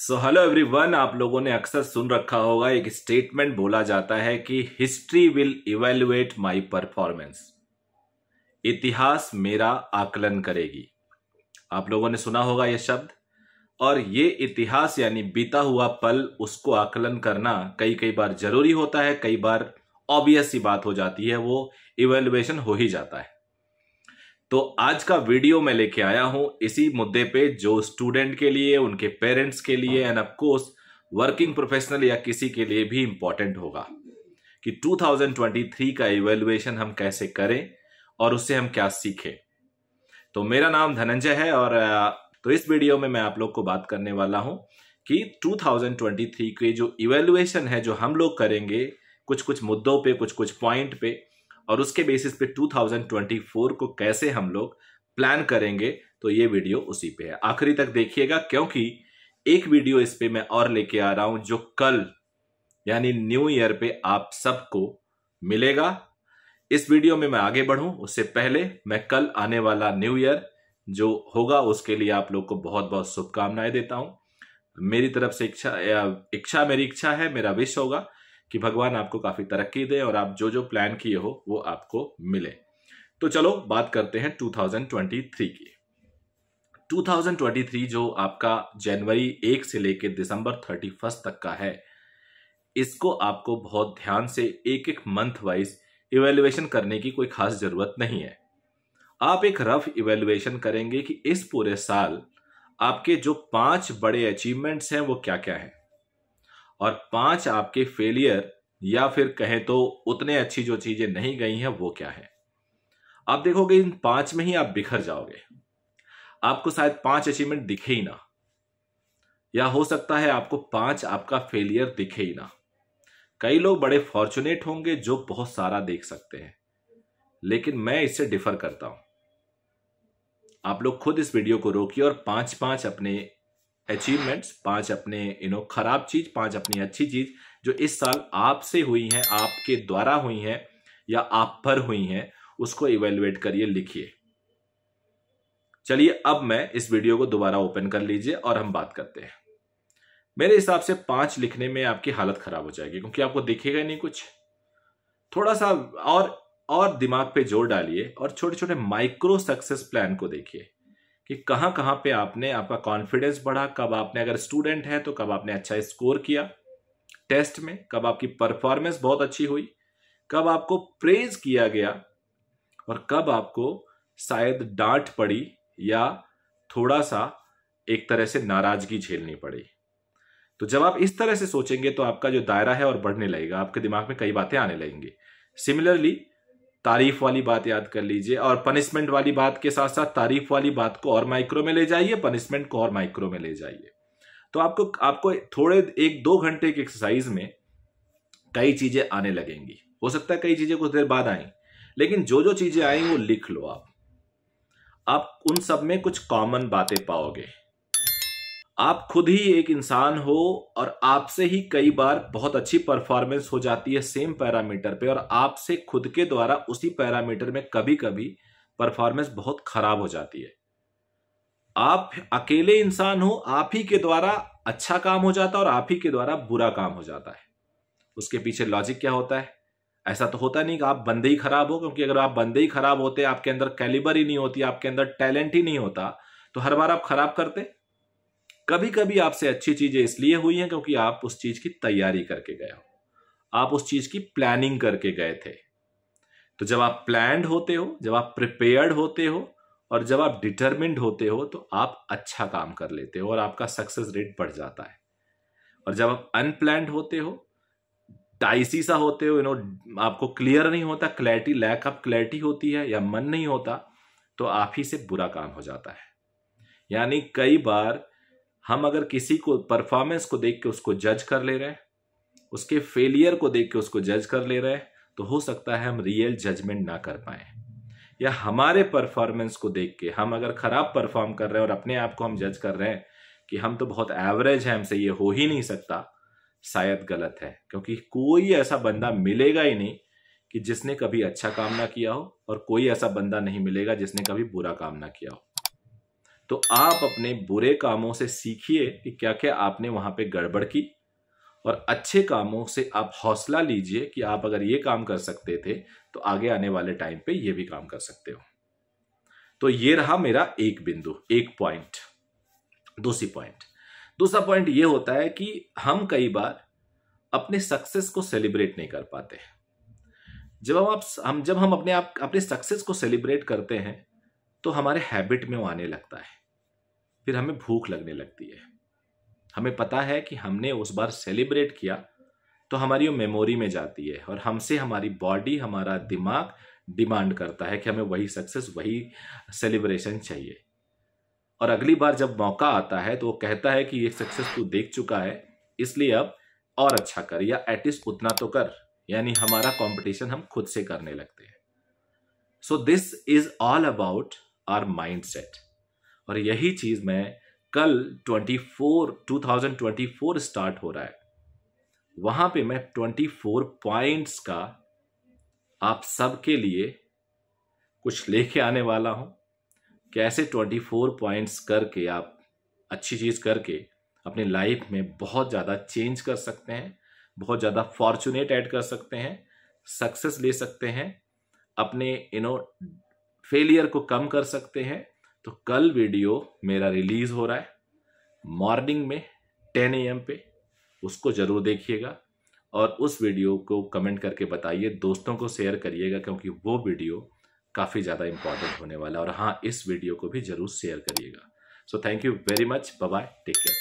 so hello everyone आप लोगों ने अक्सर सुन रखा होगा एक स्टेटमेंट बोला जाता है कि history will evaluate my performance इतिहास मेरा आकलन करेगी आप लोगों ने सुना होगा यह शब्द और ये इतिहास यानी बीता हुआ पल उसको आकलन करना कई कई बार जरूरी होता है कई बार ऑब्वियस सी बात हो जाती है वो इवेल्युएशन हो ही जाता है तो आज का वीडियो मैं लेके आया हूं इसी मुद्दे पे जो स्टूडेंट के लिए उनके पेरेंट्स के लिए एंड ऑफकोर्स वर्किंग प्रोफेशनल या किसी के लिए भी इंपॉर्टेंट होगा कि 2023 का इवेल्युएशन हम कैसे करें और उससे हम क्या सीखें तो मेरा नाम धनंजय है और तो इस वीडियो में मैं आप लोग को बात करने वाला हूं कि 2023 के जो इवेल्युएशन है जो हम लोग करेंगे कुछ कुछ मुद्दों पे कुछ कुछ पॉइंट पे और उसके बेसिस पे 2024 को कैसे हम लोग प्लान करेंगे तो ये वीडियो उसी पे है आखिरी तक देखिएगा क्योंकि एक वीडियो इस पे मैं और लेके आ रहा हूं जो कल यानी न्यू ईयर पे आप सबको मिलेगा इस वीडियो में मैं आगे बढ़ूं उससे पहले मैं कल आने वाला न्यू ईयर जो होगा उसके लिए आप लोग को बहुत बहुत शुभकामनाएं देता हूं मेरी तरफ से इच्छा इच्छा मेरी इच्छा है मेरा विश होगा कि भगवान आपको काफ़ी तरक्की दे और आप जो जो प्लान किए हो वो आपको मिले तो चलो बात करते हैं 2023 की 2023 जो आपका जनवरी एक से लेकर दिसंबर थर्टी फर्स्ट तक का है इसको आपको बहुत ध्यान से एक एक मंथ वाइज इवेल्युएशन करने की कोई खास ज़रूरत नहीं है आप एक रफ इवेल्युएशन करेंगे कि इस पूरे साल आपके जो पांच बड़े अचीवमेंट्स हैं वो क्या क्या हैं और पांच आपके फेलियर या फिर कहें तो उतने अच्छी जो चीजें नहीं गई हैं वो क्या है आप देखोगे इन पांच में ही आप बिखर जाओगे आपको शायद पांच अचीवमेंट दिखे ही ना या हो सकता है आपको पांच आपका फेलियर दिखे ही ना कई लोग बड़े फॉर्चुनेट होंगे जो बहुत सारा देख सकते हैं लेकिन मैं इससे डिफर करता हूं आप लोग खुद इस वीडियो को रोकिए और पांच पांच अपने अचीवमेंट्स पांच अपने यू नो खराब चीज पांच अपनी अच्छी चीज जो इस साल आपसे हुई हैं आपके द्वारा हुई हैं या आप पर हुई हैं उसको इवेल्युएट करिए लिखिए चलिए अब मैं इस वीडियो को दोबारा ओपन कर लीजिए और हम बात करते हैं मेरे हिसाब से पांच लिखने में आपकी हालत खराब हो जाएगी क्योंकि आपको दिखेगा नहीं कुछ थोड़ा सा और और दिमाग पे जोर डालिए और छोटे छोटे माइक्रो सक्सेस प्लान को देखिए कि कहाँ कहाँ पे आपने आपका कॉन्फिडेंस बढ़ा कब आपने अगर स्टूडेंट है तो कब आपने अच्छा स्कोर किया टेस्ट में कब आपकी परफॉर्मेंस बहुत अच्छी हुई कब आपको प्रेज किया गया और कब आपको शायद डांट पड़ी या थोड़ा सा एक तरह से नाराजगी झेलनी पड़ी तो जब आप इस तरह से सोचेंगे तो आपका जो दायरा है और बढ़ने लगेगा आपके दिमाग में कई बातें आने लगेंगी सिमिलरली तारीफ वाली बात याद कर लीजिए और पनिशमेंट वाली बात के साथ साथ तारीफ वाली बात को और माइक्रो में ले जाइए पनिशमेंट को और माइक्रो में ले जाइए तो आपको आपको थोड़े एक दो घंटे की एक्सरसाइज में कई चीजें आने लगेंगी हो सकता है कई चीजें कुछ देर बाद आई लेकिन जो जो चीजें आई वो लिख लो आप आप उन सब में कुछ कॉमन बातें पाओगे आप खुद ही एक इंसान हो और आपसे ही कई बार बहुत अच्छी परफॉर्मेंस हो जाती है सेम पैरामीटर पे और आपसे खुद के द्वारा उसी पैरामीटर में कभी कभी परफॉर्मेंस बहुत खराब हो जाती है आप अकेले इंसान हो आप ही के द्वारा अच्छा काम हो जाता है और आप ही के द्वारा बुरा काम हो जाता है उसके पीछे लॉजिक क्या होता है ऐसा तो होता नहीं कि आप बंदे ही खराब हो क्योंकि अगर आप बंदे ही खराब होते आपके अंदर कैलिबर ही नहीं होती आपके अंदर टैलेंट ही नहीं होता तो हर बार आप खराब करते कभी कभी आपसे अच्छी चीजें इसलिए हुई हैं क्योंकि आप उस चीज की तैयारी करके गए हो आप उस चीज की प्लानिंग करके गए थे तो जब आप प्लान्ड होते हो जब आप प्रिपेयर्ड होते हो और जब आप डिटर्मिंड होते हो तो आप अच्छा काम कर लेते हो और आपका सक्सेस रेट बढ़ जाता है और जब आप अनप्लैंड होते हो डाइसी सा होते हो यू नो आपको क्लियर नहीं होता क्लैरिटी लैक ऑफ क्लैरिटी होती है या मन नहीं होता तो आप ही से बुरा काम हो जाता है यानी कई बार हम अगर किसी को परफॉर्मेंस को देख के उसको जज कर ले रहे हैं उसके फेलियर को देख के उसको जज कर ले रहे हैं तो हो सकता है हम रियल जजमेंट ना कर पाए या हमारे परफॉर्मेंस को देख के हम अगर खराब परफॉर्म कर रहे हैं और अपने आप को हम जज कर रहे हैं कि हम तो बहुत एवरेज हैं हमसे ये हो ही नहीं सकता शायद गलत है क्योंकि कोई ऐसा बंदा मिलेगा ही नहीं कि जिसने कभी अच्छा काम ना किया हो और कोई ऐसा बंदा नहीं मिलेगा जिसने कभी बुरा काम ना किया हो तो आप अपने बुरे कामों से सीखिए कि क्या क्या आपने वहां पे गड़बड़ की और अच्छे कामों से आप हौसला लीजिए कि आप अगर ये काम कर सकते थे तो आगे आने वाले टाइम पे ये भी काम कर सकते हो तो ये रहा मेरा एक बिंदु एक पॉइंट दूसरी पॉइंट दूसरा पॉइंट ये होता है कि हम कई बार अपने सक्सेस को सेलिब्रेट नहीं कर पाते जब हम आप हम जब हम अपने आप अपने सक्सेस को सेलिब्रेट करते हैं तो हमारे हैबिट में वो आने लगता है फिर हमें भूख लगने लगती है हमें पता है कि हमने उस बार सेलिब्रेट किया तो हमारी वो मेमोरी में जाती है और हमसे हमारी बॉडी हमारा दिमाग डिमांड करता है कि हमें वही सक्सेस वही सेलिब्रेशन चाहिए और अगली बार जब मौका आता है तो वो कहता है कि ये सक्सेस तू देख चुका है इसलिए अब और अच्छा कर या एटलीस्ट उतना तो कर यानी हमारा कंपटीशन हम खुद से करने लगते हैं so this is all about our mindset और यही चीज़ मैं कल 24 2024 स्टार्ट हो रहा है वहाँ पे मैं 24 पॉइंट्स का आप सबके लिए कुछ लेके आने वाला हूँ कैसे 24 पॉइंट्स करके आप अच्छी चीज़ करके अपनी लाइफ में बहुत ज़्यादा चेंज कर सकते हैं बहुत ज़्यादा फॉर्चुनेट ऐड कर सकते हैं सक्सेस ले सकते हैं अपने यू नो फेलियर को कम कर सकते हैं तो कल वीडियो मेरा रिलीज हो रहा है मॉर्निंग में 10 एम पे उसको ज़रूर देखिएगा और उस वीडियो को कमेंट करके बताइए दोस्तों को शेयर करिएगा क्योंकि वो वीडियो काफ़ी ज़्यादा इंपॉर्टेंट होने वाला है और हाँ इस वीडियो को भी ज़रूर शेयर करिएगा so thank you very much bye take care